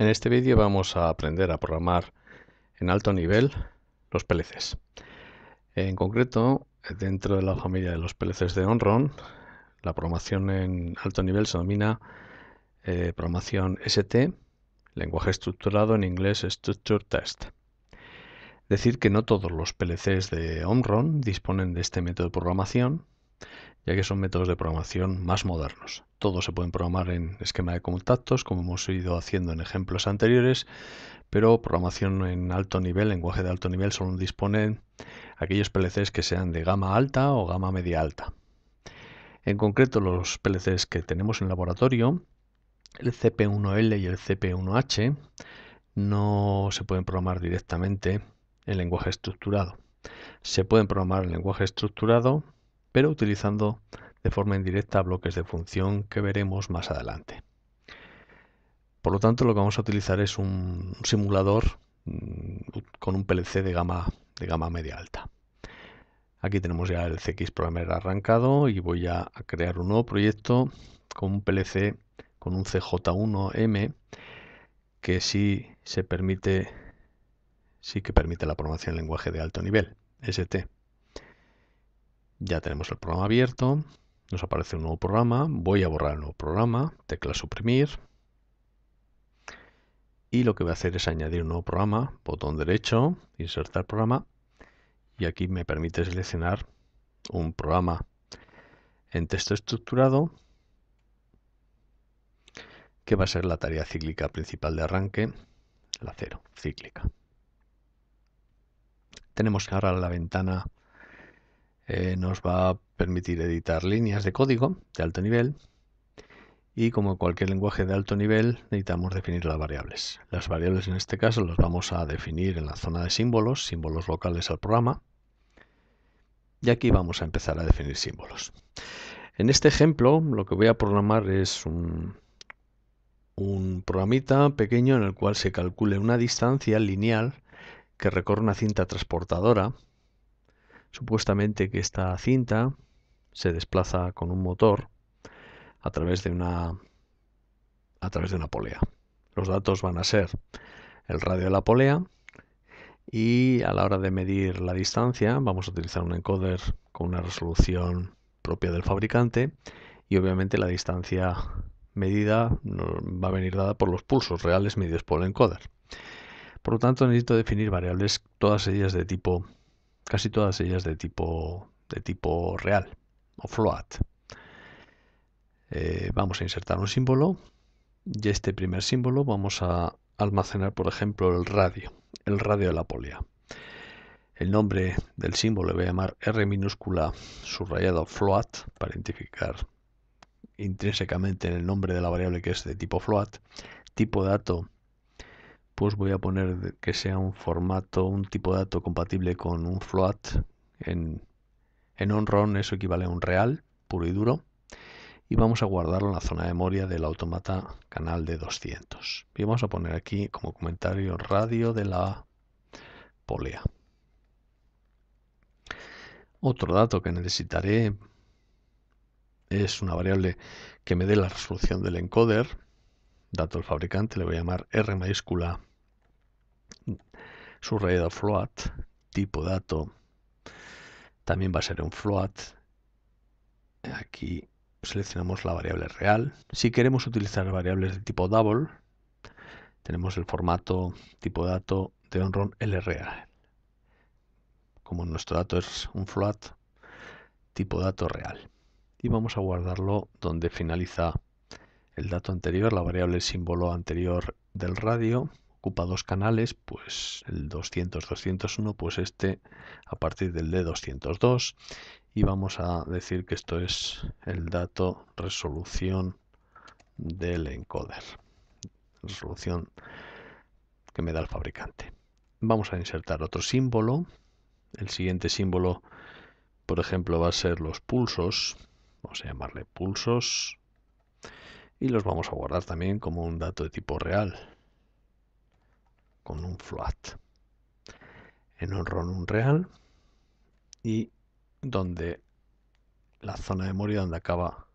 En este vídeo vamos a aprender a programar en alto nivel los PLCs. En concreto, dentro de la familia de los PLCs de OnRON, la programación en alto nivel se denomina eh, programación ST, lenguaje estructurado en inglés Structure Test. Decir que no todos los PLCs de OnRON disponen de este método de programación, ya que son métodos de programación más modernos. Todos se pueden programar en esquema de contactos, como hemos ido haciendo en ejemplos anteriores, pero programación en alto nivel, lenguaje de alto nivel, solo disponen aquellos PLCs que sean de gama alta o gama media alta. En concreto, los PLCs que tenemos en laboratorio, el CP1L y el CP1H, no se pueden programar directamente en lenguaje estructurado. Se pueden programar en lenguaje estructurado pero utilizando de forma indirecta bloques de función que veremos más adelante. Por lo tanto, lo que vamos a utilizar es un simulador mm, con un PLC de gama, de gama media alta. Aquí tenemos ya el CX Programmer arrancado y voy a crear un nuevo proyecto con un PLC con un CJ1M que sí se permite, sí que permite la programación en lenguaje de alto nivel, ST. Ya tenemos el programa abierto. Nos aparece un nuevo programa. Voy a borrar el nuevo programa. Tecla suprimir. Y lo que voy a hacer es añadir un nuevo programa. Botón derecho. Insertar programa. Y aquí me permite seleccionar un programa en texto estructurado que va a ser la tarea cíclica principal de arranque, la cero, cíclica. Tenemos que ahora la ventana eh, nos va a permitir editar líneas de código de alto nivel y como cualquier lenguaje de alto nivel necesitamos definir las variables. Las variables en este caso las vamos a definir en la zona de símbolos, símbolos locales al programa y aquí vamos a empezar a definir símbolos. En este ejemplo lo que voy a programar es un, un programita pequeño en el cual se calcule una distancia lineal que recorre una cinta transportadora Supuestamente que esta cinta se desplaza con un motor a través de una a través de una polea. Los datos van a ser el radio de la polea y a la hora de medir la distancia vamos a utilizar un encoder con una resolución propia del fabricante y obviamente la distancia medida va a venir dada por los pulsos reales medidos por el encoder. Por lo tanto necesito definir variables todas ellas de tipo casi todas ellas de tipo, de tipo real o float. Eh, vamos a insertar un símbolo y este primer símbolo vamos a almacenar, por ejemplo, el radio, el radio de la polia. El nombre del símbolo le voy a llamar R minúscula subrayado float para identificar intrínsecamente en el nombre de la variable que es de tipo float, tipo de dato pues voy a poner que sea un formato, un tipo de dato compatible con un float. En, en eso equivale a un real, puro y duro. Y vamos a guardarlo en la zona de memoria del automata canal de 200. Y vamos a poner aquí como comentario radio de la polea. Otro dato que necesitaré es una variable que me dé la resolución del encoder. Dato del fabricante, le voy a llamar R mayúscula su float, tipo dato, también va a ser un float. Aquí seleccionamos la variable real. Si queremos utilizar variables de tipo double, tenemos el formato tipo dato de l LRA. Como nuestro dato es un float, tipo dato real. Y vamos a guardarlo donde finaliza el dato anterior, la variable símbolo anterior del radio, dos canales, pues el 200-201, pues este a partir del de 202 Y vamos a decir que esto es el dato resolución del encoder. Resolución que me da el fabricante. Vamos a insertar otro símbolo. El siguiente símbolo, por ejemplo, va a ser los pulsos. Vamos a llamarle pulsos. Y los vamos a guardar también como un dato de tipo real con un float en un ron un real y donde la zona de memoria donde acaba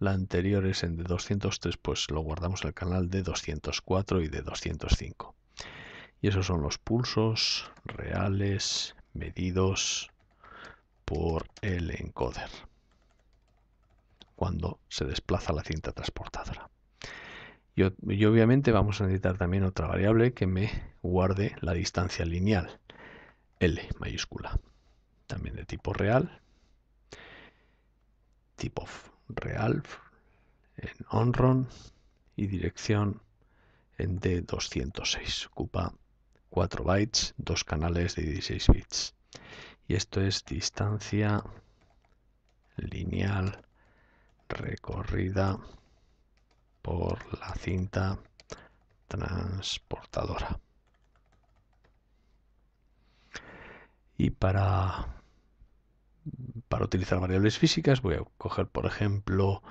la anterior es en de 203 pues lo guardamos en el canal de 204 y de 205 y esos son los pulsos reales medidos por el encoder cuando se desplaza la cinta transportadora y, obviamente vamos a necesitar también otra variable que me guarde la distancia lineal, L mayúscula, también de tipo real, tipo real en onron y dirección en D206. Ocupa 4 bytes, dos canales de 16 bits. Y esto es distancia lineal recorrida por la cinta transportadora. Y para, para utilizar variables físicas voy a coger, por ejemplo,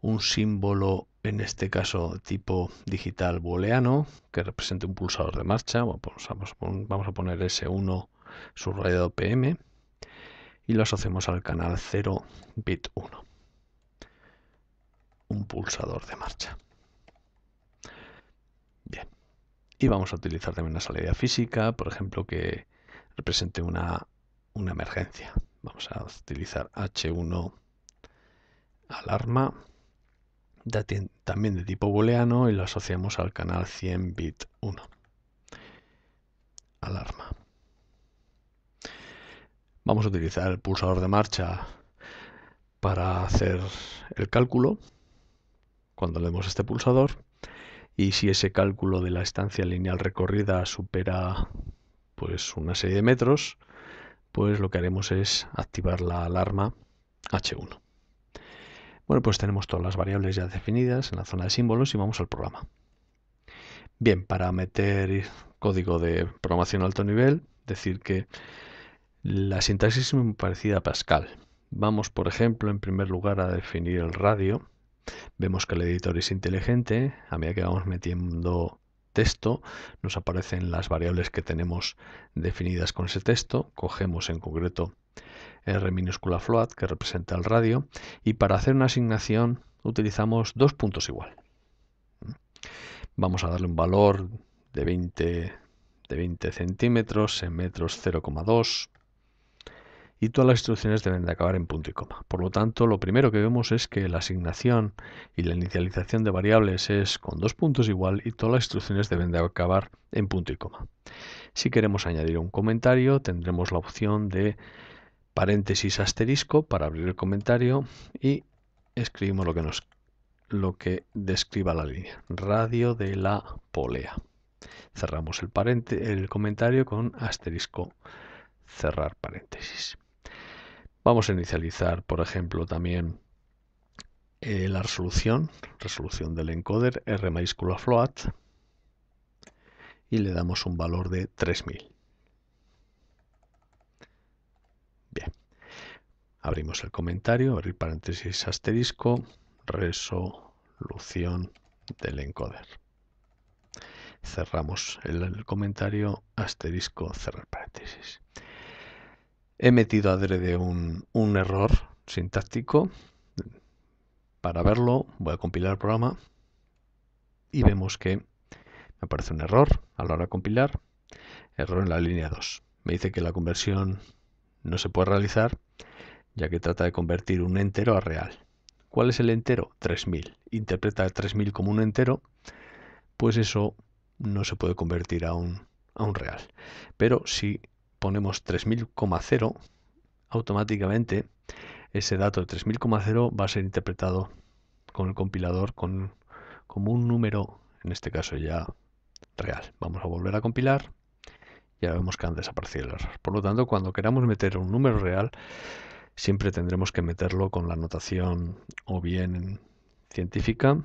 un símbolo, en este caso tipo digital booleano, que represente un pulsador de marcha. Pues vamos a poner S1 subrayado PM y lo asociamos al canal 0 bit 1 pulsador de marcha. Bien. Y vamos a utilizar también una salida física, por ejemplo, que represente una, una emergencia. Vamos a utilizar H1 alarma también de tipo booleano y lo asociamos al canal 100 bit 1. Alarma. Vamos a utilizar el pulsador de marcha para hacer el cálculo cuando leemos este pulsador y si ese cálculo de la estancia lineal recorrida supera pues una serie de metros, pues lo que haremos es activar la alarma H1. Bueno, pues tenemos todas las variables ya definidas en la zona de símbolos y vamos al programa. Bien, para meter código de programación a alto nivel, decir que la sintaxis es muy parecida a Pascal. Vamos, por ejemplo, en primer lugar a definir el radio, Vemos que el editor es inteligente, a medida que vamos metiendo texto, nos aparecen las variables que tenemos definidas con ese texto, cogemos en concreto R minúscula float que representa el radio y para hacer una asignación utilizamos dos puntos igual. Vamos a darle un valor de 20, de 20 centímetros, en metros 0,2 y todas las instrucciones deben de acabar en punto y coma. Por lo tanto, lo primero que vemos es que la asignación y la inicialización de variables es con dos puntos igual y todas las instrucciones deben de acabar en punto y coma. Si queremos añadir un comentario, tendremos la opción de paréntesis asterisco para abrir el comentario y escribimos lo que nos lo que describa la línea, radio de la polea. Cerramos el, el comentario con asterisco cerrar paréntesis. Vamos a inicializar, por ejemplo, también eh, la resolución, resolución del encoder R mayúscula float y le damos un valor de 3000. Bien. Abrimos el comentario, abrir paréntesis asterisco, resolución del encoder. Cerramos el comentario, asterisco, cerrar paréntesis. He metido adrede un, un error sintáctico. Para verlo voy a compilar el programa y vemos que me aparece un error a la hora de compilar. Error en la línea 2. Me dice que la conversión no se puede realizar ya que trata de convertir un entero a real. ¿Cuál es el entero? 3000. Interpreta 3000 como un entero, pues eso no se puede convertir a un, a un real. Pero sí ponemos 3000,0, automáticamente ese dato de 3000,0 va a ser interpretado con el compilador con, como un número, en este caso ya real. Vamos a volver a compilar y ahora vemos que han desaparecido las error. Por lo tanto, cuando queramos meter un número real, siempre tendremos que meterlo con la notación o bien científica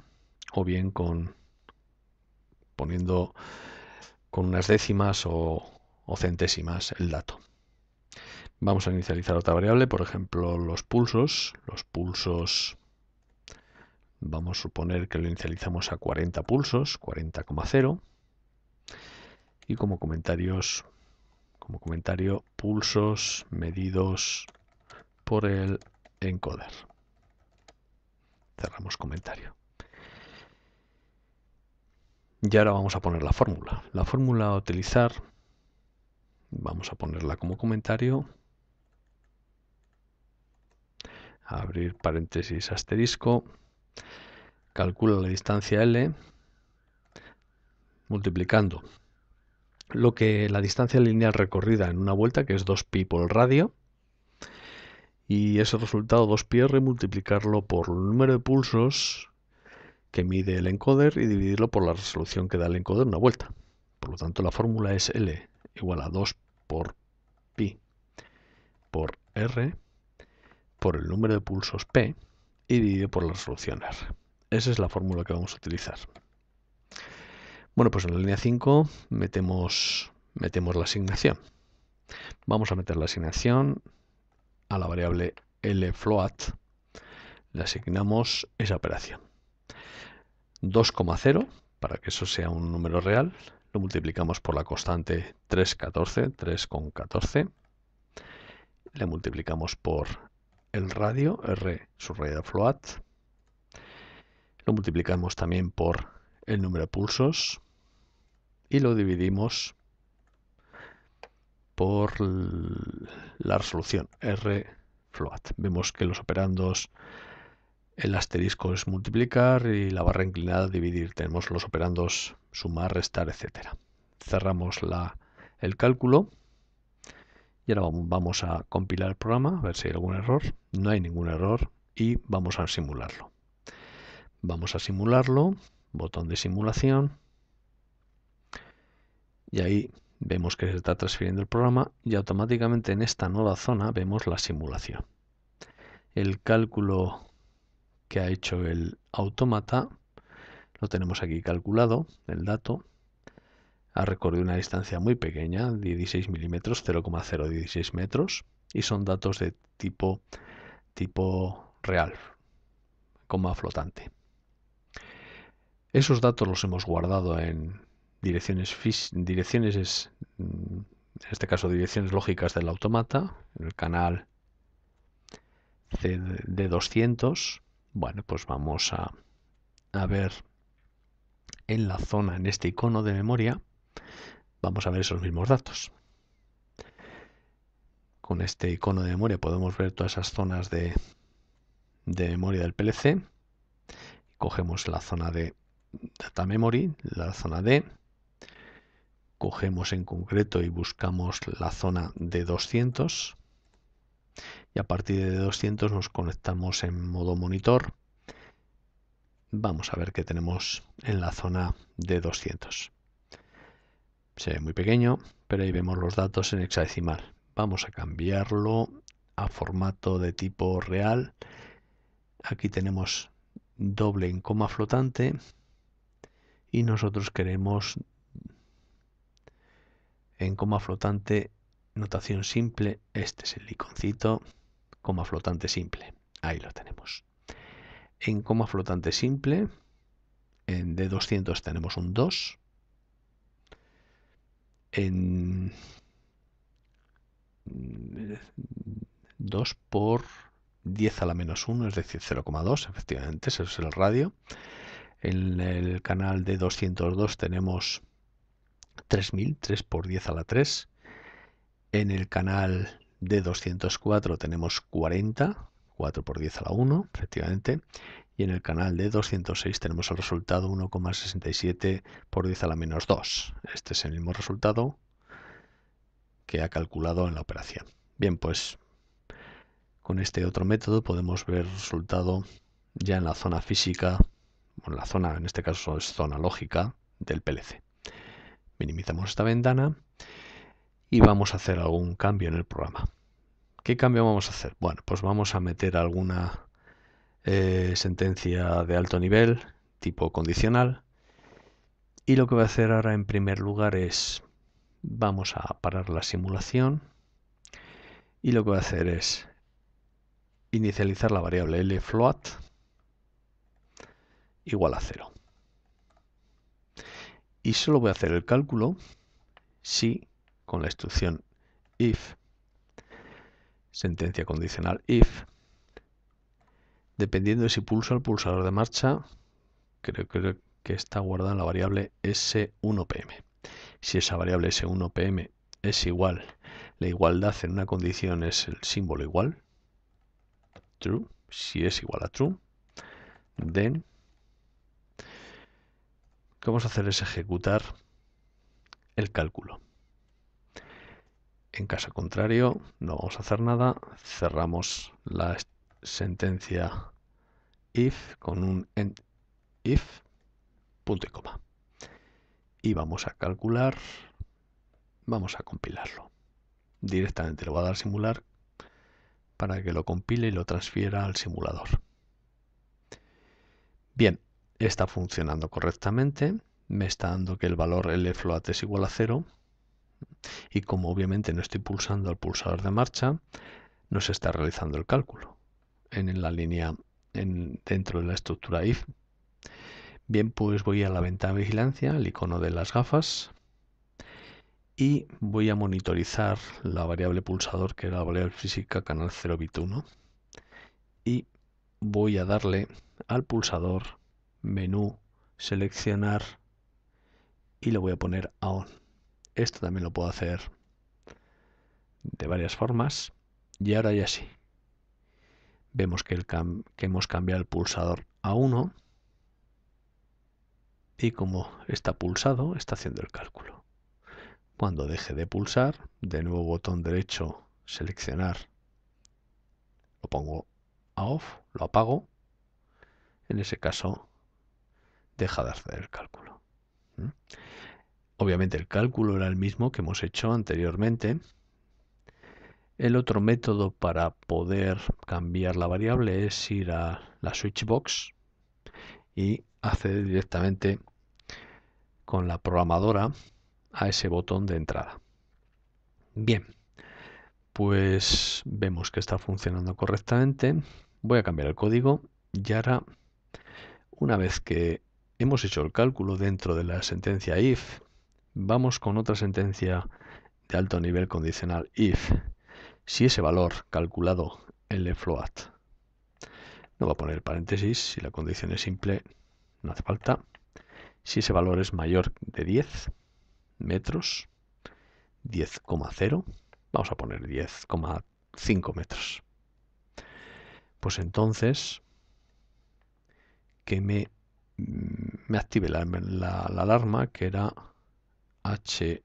o bien con poniendo con unas décimas o, o centésimas el dato. Vamos a inicializar otra variable, por ejemplo, los pulsos. Los pulsos, vamos a suponer que lo inicializamos a 40 pulsos, 40,0. Y como comentarios, como comentario, pulsos medidos por el encoder. Cerramos comentario. Y ahora vamos a poner la fórmula. La fórmula a utilizar Vamos a ponerla como comentario. Abrir paréntesis asterisco. Calcula la distancia L multiplicando lo que la distancia lineal recorrida en una vuelta, que es 2pi por el radio, y ese resultado 2πr multiplicarlo por el número de pulsos que mide el encoder y dividirlo por la resolución que da el encoder en una vuelta. Por lo tanto, la fórmula es L igual a 2 por pi por r por el número de pulsos p y dividido por la resolución r. Esa es la fórmula que vamos a utilizar. Bueno, pues en la línea 5 metemos, metemos la asignación. Vamos a meter la asignación a la variable l float Le asignamos esa operación. 2,0 para que eso sea un número real lo multiplicamos por la constante 3,14, 3,14, le multiplicamos por el radio, R su float, lo multiplicamos también por el número de pulsos y lo dividimos por la resolución R float. Vemos que los operandos el asterisco es multiplicar y la barra inclinada dividir. Tenemos los operandos sumar, restar, etcétera. Cerramos la, el cálculo y ahora vamos a compilar el programa, a ver si hay algún error. No hay ningún error y vamos a simularlo. Vamos a simularlo, botón de simulación y ahí vemos que se está transfiriendo el programa y automáticamente en esta nueva zona vemos la simulación. El cálculo que ha hecho el automata lo tenemos aquí calculado, el dato. Ha recorrido una distancia muy pequeña, 16 milímetros, 0,016 metros, y son datos de tipo, tipo real, coma flotante. Esos datos los hemos guardado en direcciones, direcciones mm, en este caso direcciones lógicas del automata, en el canal de 200 Bueno, pues vamos a, a ver en la zona, en este icono de memoria, vamos a ver esos mismos datos. Con este icono de memoria podemos ver todas esas zonas de, de memoria del PLC. Cogemos la zona de Data Memory, la zona D. Cogemos en concreto y buscamos la zona de 200. Y a partir de 200 nos conectamos en modo monitor vamos a ver qué tenemos en la zona de 200. Se ve muy pequeño, pero ahí vemos los datos en hexadecimal. Vamos a cambiarlo a formato de tipo real. Aquí tenemos doble en coma flotante y nosotros queremos en coma flotante notación simple. Este es el iconcito, coma flotante simple. Ahí lo tenemos. En coma flotante simple, en D200 tenemos un 2. En 2 por 10 a la menos 1, es decir, 0,2, efectivamente, ese es el radio. En el canal de 202 tenemos 3000, 3 por 10 a la 3. En el canal de 204 tenemos 40, 4 por 10 a la 1, efectivamente. Y en el canal de 206 tenemos el resultado 1,67 por 10 a la menos 2. Este es el mismo resultado que ha calculado en la operación. Bien, pues con este otro método podemos ver el resultado ya en la zona física, o en la zona, en este caso es zona lógica, del PLC. Minimizamos esta ventana y vamos a hacer algún cambio en el programa. ¿Qué cambio vamos a hacer? Bueno, pues vamos a meter alguna eh, sentencia de alto nivel, tipo condicional. Y lo que voy a hacer ahora en primer lugar es, vamos a parar la simulación. Y lo que voy a hacer es inicializar la variable l float igual a cero. Y solo voy a hacer el cálculo si con la instrucción if sentencia condicional if, dependiendo de si pulso el pulsador de marcha, creo, que está guardada la variable S1PM. Si esa variable S1PM es igual, la igualdad en una condición es el símbolo igual, true, si es igual a true, then, qué vamos a hacer es ejecutar el cálculo. En caso contrario, no vamos a hacer nada. Cerramos la sentencia if con un if, punto y coma. Y vamos a calcular, vamos a compilarlo. Directamente lo va a dar simular para que lo compile y lo transfiera al simulador. Bien, está funcionando correctamente. Me está dando que el valor L float es igual a 0 y como obviamente no estoy pulsando el pulsador de marcha, no se está realizando el cálculo en la línea dentro de la estructura if. Bien, pues voy a la ventana de vigilancia, el icono de las gafas, y voy a monitorizar la variable pulsador, que era la variable física canal 0 bit 1, y voy a darle al pulsador menú seleccionar y le voy a poner a on. Esto también lo puedo hacer de varias formas. Y ahora ya sí. Vemos que, el que hemos cambiado el pulsador a 1. Y como está pulsado, está haciendo el cálculo. Cuando deje de pulsar, de nuevo botón derecho, seleccionar. Lo pongo a off, lo apago. En ese caso, deja de hacer el cálculo. Obviamente el cálculo era el mismo que hemos hecho anteriormente. El otro método para poder cambiar la variable es ir a la switchbox y acceder directamente con la programadora a ese botón de entrada. Bien, pues vemos que está funcionando correctamente. Voy a cambiar el código y ahora, una vez que hemos hecho el cálculo dentro de la sentencia if, Vamos con otra sentencia de alto nivel condicional if. Si ese valor calculado en el float no va a poner paréntesis, si la condición es simple, no hace falta. Si ese valor es mayor de 10 metros, 10,0, vamos a poner 10,5 metros. Pues entonces, que me, mm, active la alarma que era H1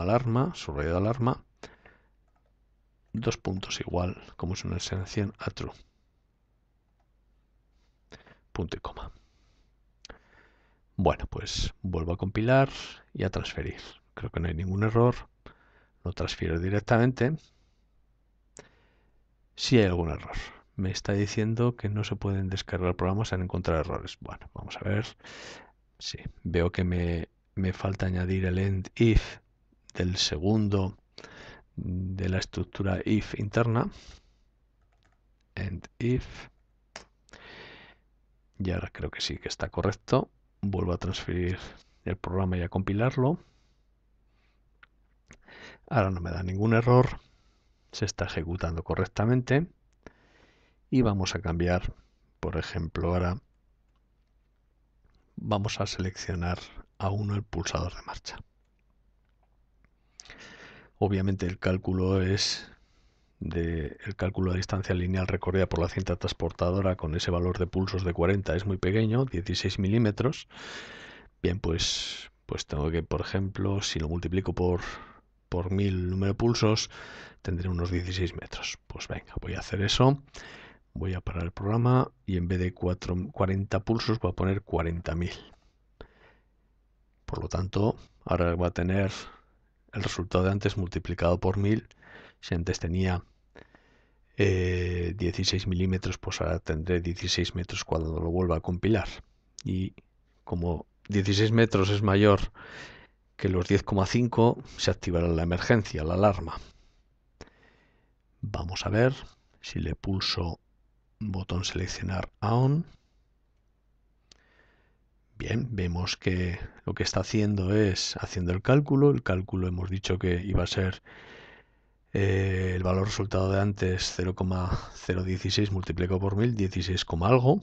alarma, subrayado alarma, dos puntos igual, como es una exención a true. Punto y coma. Bueno, pues vuelvo a compilar y a transferir. Creo que no hay ningún error. Lo transfiero directamente. Si hay algún error. Me está diciendo que no se pueden descargar programas en encontrar errores. Bueno, vamos a ver. si veo que me me falta añadir el end if del segundo de la estructura if interna. End if. Y ahora creo que sí que está correcto. Vuelvo a transferir el programa y a compilarlo. Ahora no me da ningún error. Se está ejecutando correctamente. Y vamos a cambiar, por ejemplo, ahora vamos a seleccionar a uno el pulsador de marcha. Obviamente el cálculo es de el cálculo de distancia lineal recorrida por la cinta transportadora con ese valor de pulsos de 40 es muy pequeño, 16 milímetros. Bien, pues, pues tengo que, por ejemplo, si lo multiplico por, por mil número de pulsos, tendré unos 16 metros. Pues venga, voy a hacer eso. Voy a parar el programa y en vez de 40 pulsos voy a poner 40.000. Por lo tanto, ahora va a tener el resultado de antes multiplicado por 1000. Si antes tenía 16 eh, milímetros, pues ahora tendré 16 metros cuando lo vuelva a compilar. Y como 16 metros es mayor que los 10,5, se activará la emergencia, la alarma. Vamos a ver si le pulso botón seleccionar on. Bien, vemos que lo que está haciendo es haciendo el cálculo. El cálculo hemos dicho que iba a ser eh, el valor resultado de antes 0,016 multiplicado por 1000, 16, algo.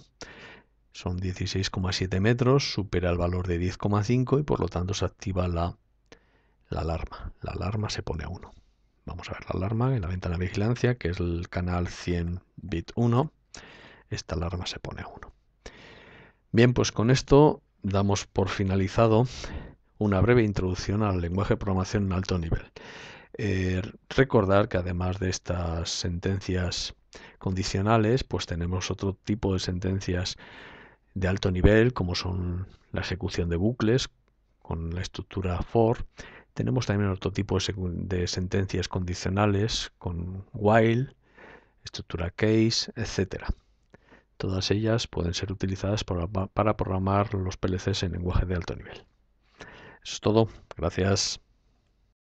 Son 16,7 metros, supera el valor de 10,5 y por lo tanto se activa la, la alarma. La alarma se pone a 1. Vamos a ver la alarma en la ventana de vigilancia, que es el canal 100 bit 1. Esta alarma se pone a 1. Bien, pues con esto damos por finalizado una breve introducción al lenguaje de programación en alto nivel. Eh, recordar que además de estas sentencias condicionales, pues tenemos otro tipo de sentencias de alto nivel, como son la ejecución de bucles con la estructura for. Tenemos también otro tipo de, de sentencias condicionales con while, estructura case, etcétera. Todas ellas pueden ser utilizadas para programar los PLCs en lenguaje de alto nivel. Eso es todo. Gracias.